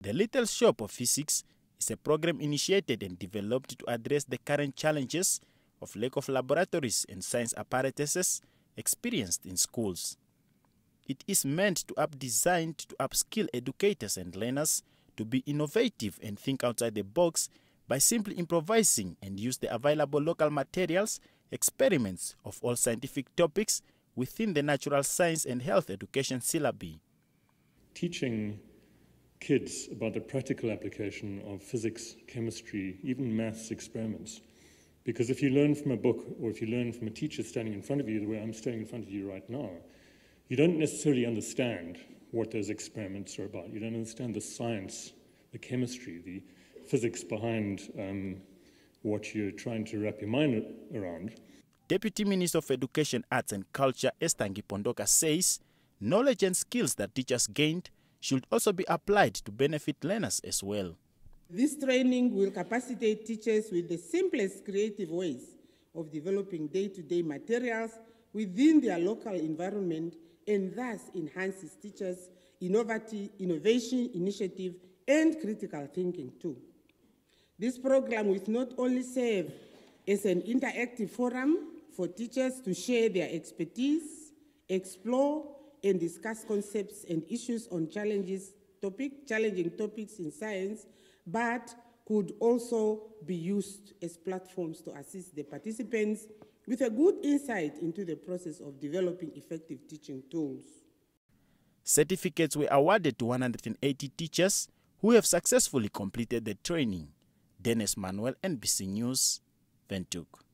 The Little Shop of Physics is a program initiated and developed to address the current challenges of lack of laboratories and science apparatuses experienced in schools. It is meant to up designed to upskill educators and learners to be innovative and think outside the box by simply improvising and use the available local materials, experiments of all scientific topics within the natural science and health education syllabi. Teaching kids about the practical application of physics, chemistry, even maths experiments. Because if you learn from a book or if you learn from a teacher standing in front of you the way I'm standing in front of you right now, you don't necessarily understand what those experiments are about. You don't understand the science, the chemistry, the physics behind um, what you're trying to wrap your mind around. Deputy Minister of Education, Arts and Culture Estangi Pondoka says knowledge and skills that teachers gained should also be applied to benefit learners as well. This training will capacitate teachers with the simplest creative ways of developing day to day materials within their local environment and thus enhances teachers' innovative, innovation initiative and critical thinking too. This program will not only serve as an interactive forum for teachers to share their expertise, explore and discuss concepts and issues on challenges topic, challenging topics in science, but could also be used as platforms to assist the participants with a good insight into the process of developing effective teaching tools. Certificates were awarded to 180 teachers who have successfully completed the training. Dennis Manuel, NBC News, Ventuk.